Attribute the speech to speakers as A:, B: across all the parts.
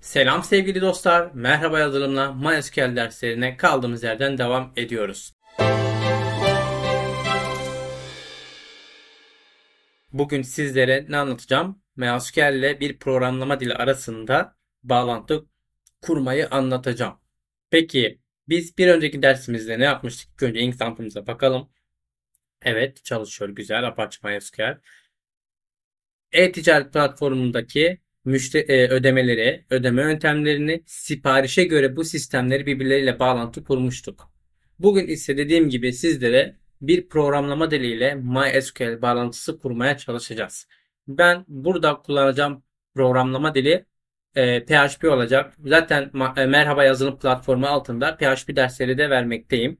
A: Selam sevgili dostlar, merhaba yazılımla MySQL derslerine kaldığımız yerden devam ediyoruz. Bugün sizlere ne anlatacağım? MySQL ile bir programlama dili arasında bağlantı kurmayı anlatacağım. Peki biz bir önceki dersimizde ne yapmıştık? İlk önce instantımıza bakalım. Evet çalışıyor güzel Apache MySQL. E-ticaret platformundaki müşte e, ödemeleri, ödeme yöntemlerini, siparişe göre bu sistemleri birbirleriyle bağlantı kurmuştuk. Bugün ise dediğim gibi sizlere bir programlama diliyle MySQL bağlantısı kurmaya çalışacağız. Ben burada kullanacağım programlama dili e, PHP olacak. Zaten e, Merhaba yazılım platformu altında PHP dersleri de vermekteyim.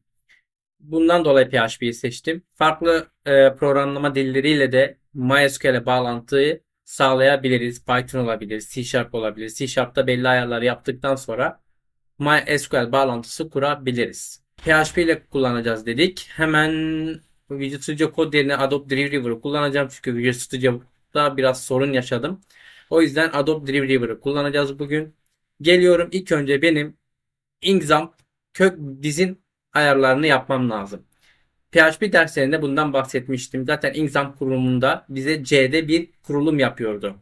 A: Bundan dolayı PHP'yi seçtim. Farklı e, programlama dilleriyle de MySQL'e bağlantıyı sağlayabiliriz. Python olabilir, C Sharp olabilir. C Sharp'ta belli ayarlar yaptıktan sonra MySQL bağlantısı kurabiliriz. PHP ile kullanacağız dedik. Hemen Visual Studio Code yerine Adobe Dreamweaver'ı kullanacağım. Çünkü Visual Studio'da biraz sorun yaşadım. O yüzden Adobe Dreamweaver'ı kullanacağız bugün. Geliyorum ilk önce benim Inxamp kök dizin ayarlarını yapmam lazım. PHP derslerinde bundan bahsetmiştim. Zaten Inksam kurumunda bize C'de bir kurulum yapıyordu.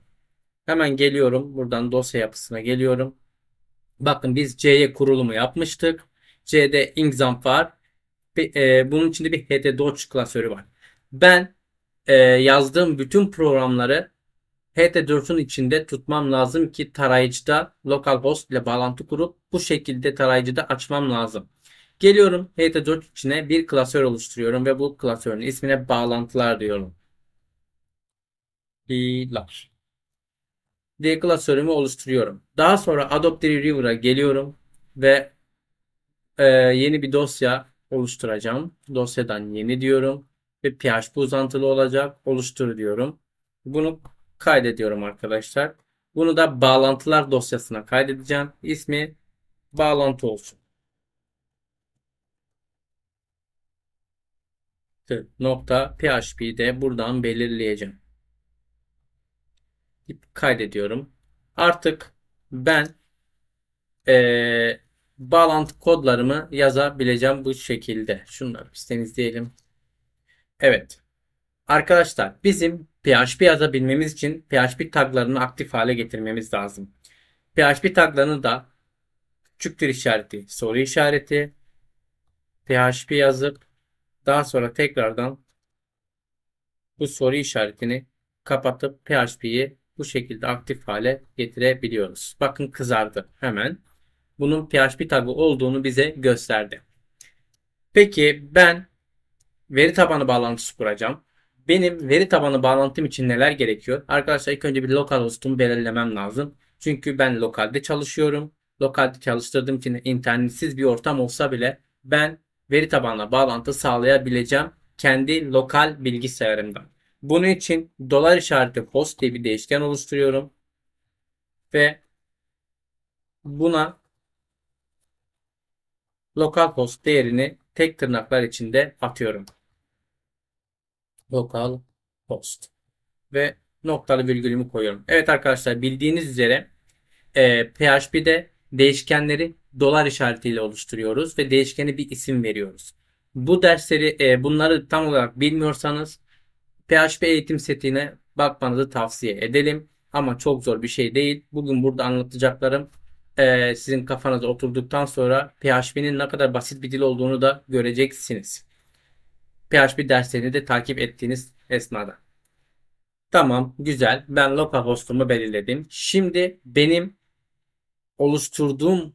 A: Hemen geliyorum. Buradan dosya yapısına geliyorum. Bakın biz C'ye kurulumu yapmıştık. C'de Inksam var. E, bunun içinde bir HD htdoc klasörü var. Ben e, yazdığım bütün programları htdoc'un içinde tutmam lazım ki tarayıcıda localhost ile bağlantı kurup bu şekilde tarayıcıda açmam lazım. Geliyorum HetaDoc içine bir klasör oluşturuyorum ve bu klasörün ismine bağlantılar diyorum. Bağlantılar diye klasörümü oluşturuyorum. Daha sonra Adobe River'a geliyorum ve e, yeni bir dosya oluşturacağım. Dosyadan yeni diyorum ve PHP uzantılı olacak. Oluştur diyorum. Bunu kaydediyorum arkadaşlar. Bunu da bağlantılar dosyasına kaydedeceğim. İsmi bağlantı olsun. nokta php'de buradan belirleyeceğim. Kaydediyorum. Artık ben ee, bağlantı kodlarımı yazabileceğim bu şekilde. Şunları isteniz diyelim. Evet. Arkadaşlar bizim PHP yazabilmemiz için PHP taglarını aktif hale getirmemiz lazım. PHP taglarını da küçüktür işareti, soru işareti, PHP yazıp daha sonra tekrardan bu soru işaretini kapatıp PHP'yi bu şekilde aktif hale getirebiliyoruz. Bakın kızardı hemen. Bunun PHP tagı olduğunu bize gösterdi. Peki ben veri tabanı bağlantısı kuracağım. Benim veri tabanı bağlantım için neler gerekiyor? Arkadaşlar ilk önce bir lokal hostumu belirlemem lazım. Çünkü ben lokalde çalışıyorum. Lokalde çalıştırdığım için internetsiz bir ortam olsa bile ben veri tabanına bağlantı sağlayabileceğim kendi lokal bilgisayarımdan. Bunun için dolar işareti host diye bir değişken oluşturuyorum. Ve buna lokal localhost değerini tek tırnaklar içinde atıyorum. Lokal Localhost ve noktalı virgülümü koyuyorum. Evet arkadaşlar bildiğiniz üzere e, PHP'de değişkenleri dolar işaretiyle oluşturuyoruz ve değişkene bir isim veriyoruz. Bu dersleri e, bunları tam olarak bilmiyorsanız PHP eğitim setine bakmanızı tavsiye edelim. Ama çok zor bir şey değil. Bugün burada anlatacaklarım e, sizin kafanıza oturduktan sonra PHP'nin ne kadar basit bir dil olduğunu da göreceksiniz. PHP derslerini de takip ettiğiniz esnada. Tamam, güzel. Ben localhost'umu belirledim. Şimdi benim oluşturduğum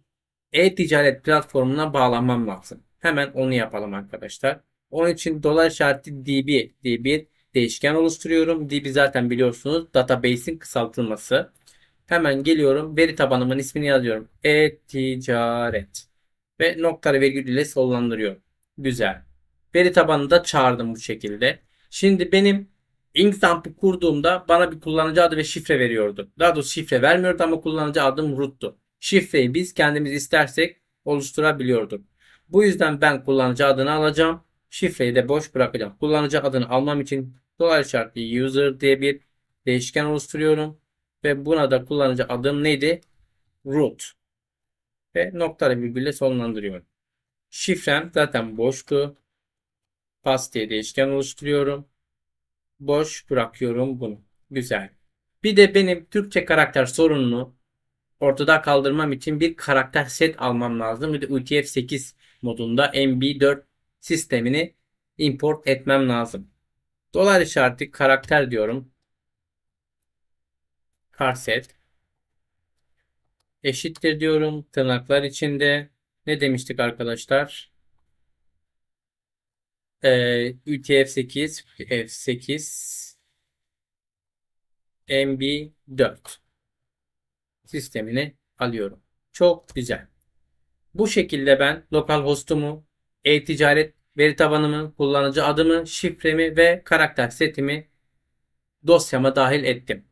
A: e-ticaret platformuna bağlamam lazım. Hemen onu yapalım arkadaşlar. Onun için dolar işareti DB diye bir değişken oluşturuyorum. DB zaten biliyorsunuz database'in kısaltılması. Hemen geliyorum. Veri tabanımın ismini yazıyorum. E-ticaret. Ve nokta virgül ile sollandırıyorum. Güzel. Veri tabanını da çağırdım bu şekilde. Şimdi benim Inkstamp'ı kurduğumda bana bir kullanıcı adı ve şifre veriyordu. Daha doğrusu şifre vermiyordu ama kullanıcı adım root'tu şifreyi biz kendimiz istersek oluşturabiliyorduk. Bu yüzden ben kullanıcı adını alacağım. Şifreyi de boş bırakacağım. Kullanıcı adını almam için dolar işaretli user diye bir değişken oluşturuyorum. Ve buna da kullanıcı adım neydi? Root. Ve noktaları virgülle sonlandırıyorum. Şifrem zaten boştu. Pass diye değişken oluşturuyorum. Boş bırakıyorum bunu. Güzel. Bir de benim Türkçe karakter sorununu ortada kaldırmam için bir karakter set almam lazım. Bir de UTF-8 modunda MB4 sistemini import etmem lazım. Dolar işareti karakter diyorum. Kar set eşittir diyorum tırnaklar içinde. Ne demiştik arkadaşlar? Ee, UTF-8 F8 MB4 sistemini alıyorum. Çok güzel. Bu şekilde ben lokal hostumu, e-ticaret veri tabanımı, kullanıcı adımı, şifremi ve karakter setimi dosyama dahil ettim.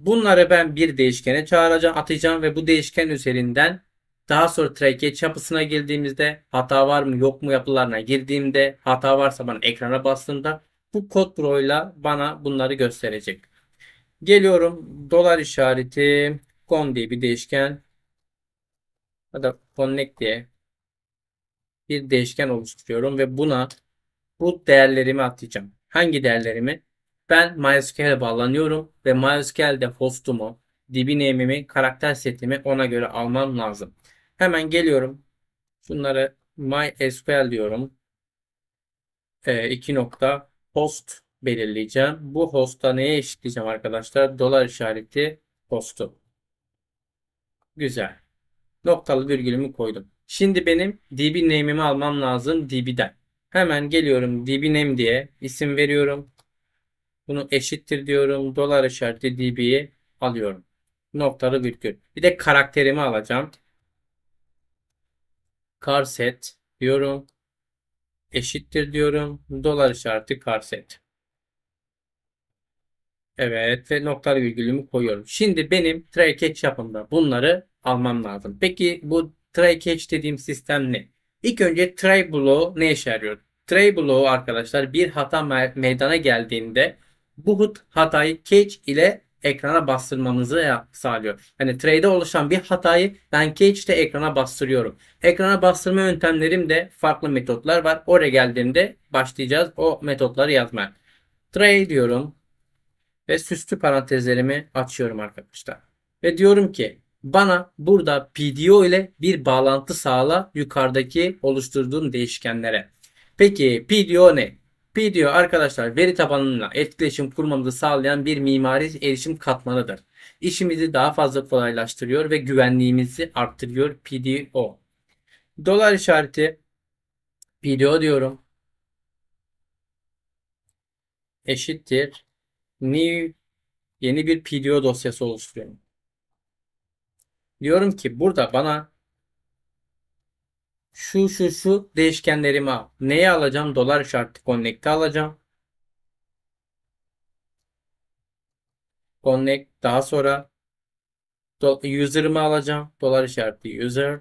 A: Bunları ben bir değişkene çağıracağım, atacağım ve bu değişken üzerinden daha sonra trackage yapısına girdiğimizde hata var mı yok mu yapılarına girdiğimde hata varsa bana ekrana bastığımda bu kod bro'yla bana bunları gösterecek. Geliyorum dolar işareti con diye bir değişken ya da connect diye bir değişken oluşturuyorum ve buna bu değerlerimi atayacağım. Hangi değerlerimi? Ben MySQL'e bağlanıyorum ve MySQL'de hostumu, DBName'imi, karakter setimi ona göre almam lazım. Hemen geliyorum. Şunları MySQL diyorum. E, iki nokta host belirleyeceğim. Bu hosta neye eşitleyeceğim arkadaşlar? Dolar işareti hostu. Güzel. Noktalı virgülümü koydum. Şimdi benim db name'imi almam lazım db'den. Hemen geliyorum db name diye isim veriyorum. Bunu eşittir diyorum. Dolar işareti db'yi alıyorum. Noktalı virgül. Bir de karakterimi alacağım. Carset diyorum. Eşittir diyorum. Dolar işareti carset. Evet ve noktalı virgülümü koyuyorum. Şimdi benim try catch yapımda bunları almam lazım. Peki bu try catch dediğim sistem ne? İlk önce try bloğu ne işe yarıyor? Try bloğu arkadaşlar bir hata meydana geldiğinde bu hatayı catch ile ekrana bastırmamızı sağlıyor. Yani trade'de oluşan bir hatayı ben cache'de ekrana bastırıyorum. Ekrana bastırma yöntemlerim de farklı metotlar var. Oraya geldiğimde başlayacağız o metotları yazmaya. Trade diyorum ve süslü parantezlerimi açıyorum arkadaşlar. Ve diyorum ki bana burada PDO ile bir bağlantı sağla yukarıdaki oluşturduğum değişkenlere. Peki PDO ne? PDO arkadaşlar veri tabanına etkileşim kurmamızı sağlayan bir mimari erişim katmanıdır. İşimizi daha fazla kolaylaştırıyor ve güvenliğimizi arttırıyor PDO. Dolar işareti PDO diyorum. Eşittir new yeni bir PDO dosyası oluşturuyorum. Diyorum ki burada bana şu şu şu değişkenlerimi al. Neye alacağım? Dolar işareti connect'i alacağım. Connect daha sonra user'ımı alacağım. Dolar işareti user.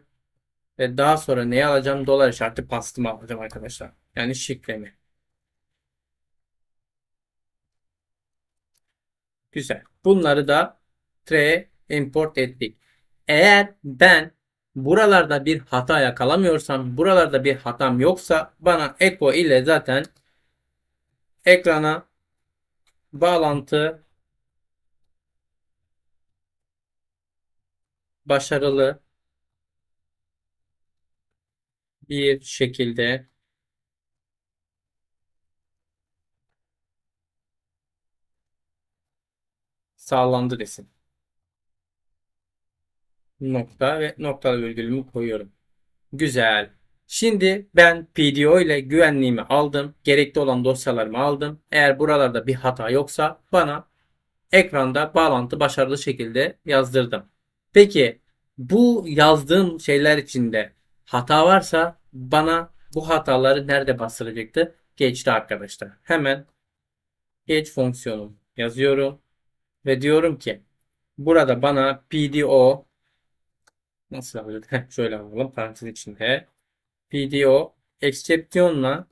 A: Ve daha sonra neyi alacağım? Dolar işareti pastımı alacağım arkadaşlar. Yani şifremi. Güzel. Bunları da tre import ettik. Eğer ben buralarda bir hata yakalamıyorsam, buralarda bir hatam yoksa bana echo ile zaten ekrana bağlantı başarılı bir şekilde sağlandı desin. Nokta ve noktalı virgülümü koyuyorum. Güzel. Şimdi ben PDO ile güvenliğimi aldım. Gerekli olan dosyalarımı aldım. Eğer buralarda bir hata yoksa bana ekranda bağlantı başarılı şekilde yazdırdım. Peki bu yazdığım şeyler içinde hata varsa bana bu hataları nerede bastıracaktı? Geçti arkadaşlar. Hemen geç fonksiyonu yazıyorum. Ve diyorum ki burada bana PDO nasıl yapacağız? Şöyle alalım parantez içinde. PDO exception'la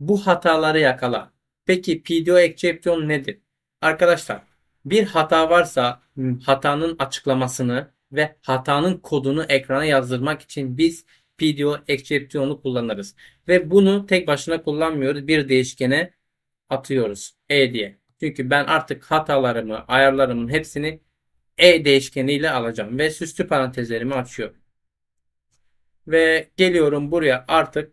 A: bu hataları yakala. Peki PDO exception nedir? Arkadaşlar bir hata varsa hatanın açıklamasını ve hatanın kodunu ekrana yazdırmak için biz PDO exception'u kullanırız. Ve bunu tek başına kullanmıyoruz. Bir değişkene atıyoruz. E diye. Çünkü ben artık hatalarımı, ayarlarımın hepsini e değişkeniyle alacağım ve süslü parantezlerimi açıyorum. Ve geliyorum buraya artık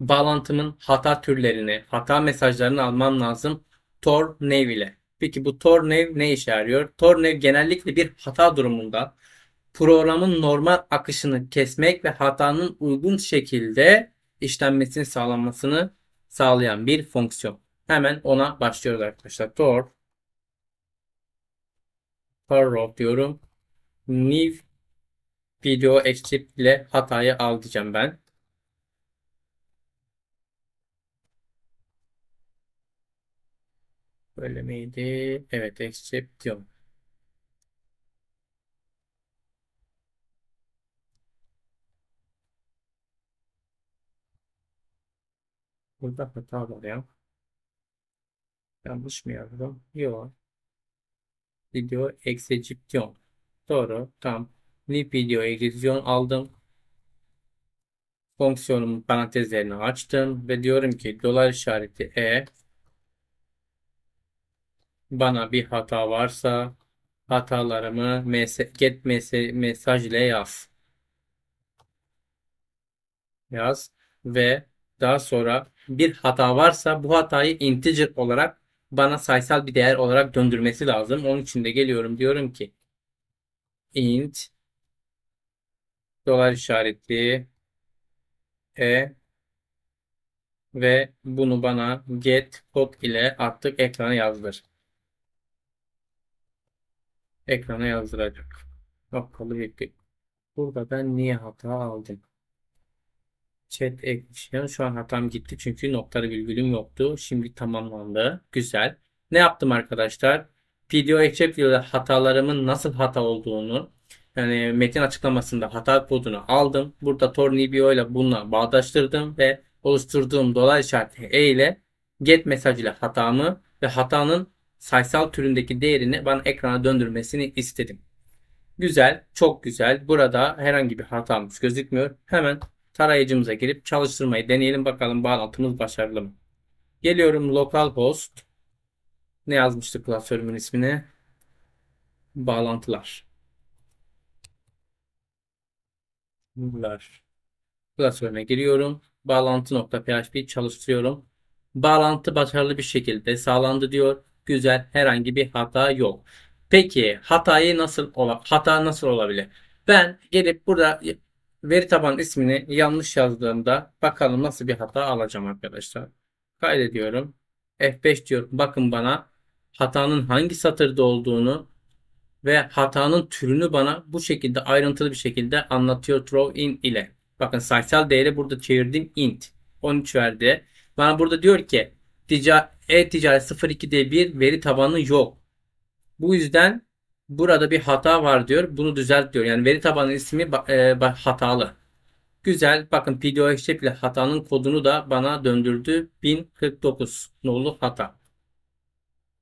A: bağlantımın hata türlerini, hata mesajlarını almam lazım Tornev ile. Peki bu tor Tornev ne işe yarıyor? Tor Tornev genellikle bir hata durumunda programın normal akışını kesmek ve hatanın uygun şekilde işlenmesini sağlamasını sağlayan bir fonksiyon. Hemen ona başlıyoruz arkadaşlar. Door Parrot diyorum. New video extract ile hatayı al diyeceğim ben. Böyle miydi? Evet extract diyorum. Burada hata var ya. Yanlış mı yazdım? Yok. Video exception. Doğru. tam. Lip video exception aldım. Fonksiyonumun parantezlerini açtım ve diyorum ki dolar işareti e bana bir hata varsa hatalarımı mes get mes mesaj ile yaz. Yaz ve daha sonra bir hata varsa bu hatayı integer olarak bana sayısal bir değer olarak döndürmesi lazım. Onun için de geliyorum diyorum ki int dolar işaretli e ve bunu bana get kod ile artık ekrana yazdır. Ekrana yazdıracak. Noktalı virgül. Burada ben niye hata aldım? Chat ekleyeceğim. Şu an hatam gitti çünkü noktalı virgülüm yoktu. Şimdi tamamlandı. Güzel. Ne yaptım arkadaşlar? Video ekcep videoda hatalarımın nasıl hata olduğunu yani metin açıklamasında hata kodunu aldım. Burada Tornibio ile bununla bağdaştırdım ve oluşturduğum dolar işareti E ile get ile hatamı ve hatanın sayısal türündeki değerini bana ekrana döndürmesini istedim. Güzel, çok güzel. Burada herhangi bir hatamız gözükmüyor. Hemen tarayıcımıza girip çalıştırmayı deneyelim bakalım bağlantımız başarılı mı? Geliyorum localhost. Ne yazmıştık klasörümün ismini? Bağlantılar. Bunlar. Klasörüne giriyorum. Bağlantı.php çalıştırıyorum. Bağlantı başarılı bir şekilde sağlandı diyor. Güzel. Herhangi bir hata yok. Peki hatayı nasıl ola hata nasıl olabilir? Ben gelip burada veri taban ismini yanlış yazdığımda bakalım nasıl bir hata alacağım arkadaşlar. Kaydediyorum. F5 diyorum. Bakın bana hatanın hangi satırda olduğunu ve hatanın türünü bana bu şekilde ayrıntılı bir şekilde anlatıyor throw in ile. Bakın sayısal değeri burada çevirdim int. 13 verdi. Bana burada diyor ki e-ticaret 02'de 1 veri tabanı yok. Bu yüzden burada bir hata var diyor. Bunu düzelt diyor. Yani veri tabanı ismi e, hatalı. Güzel. Bakın PDOHCP ile hatanın kodunu da bana döndürdü. 1049 nolu hata.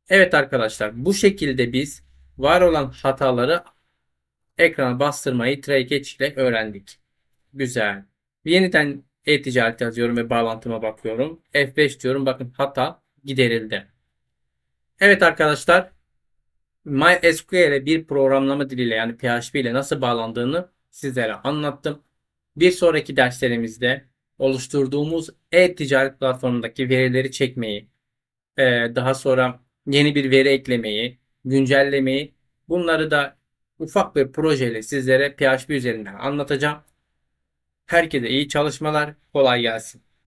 A: Evet arkadaşlar bu şekilde biz var olan hataları ekrana bastırmayı trakeç ile öğrendik. Güzel. Yeniden e-ticaret yazıyorum ve bağlantıma bakıyorum. F5 diyorum. Bakın hata giderildi. Evet arkadaşlar MySQL'e bir programlama diliyle yani PHP ile nasıl bağlandığını sizlere anlattım. Bir sonraki derslerimizde oluşturduğumuz e-ticaret platformundaki verileri çekmeyi, e, daha sonra yeni bir veri eklemeyi, güncellemeyi bunları da ufak bir projeyle sizlere PHP üzerinden anlatacağım. Herkese iyi çalışmalar, kolay gelsin.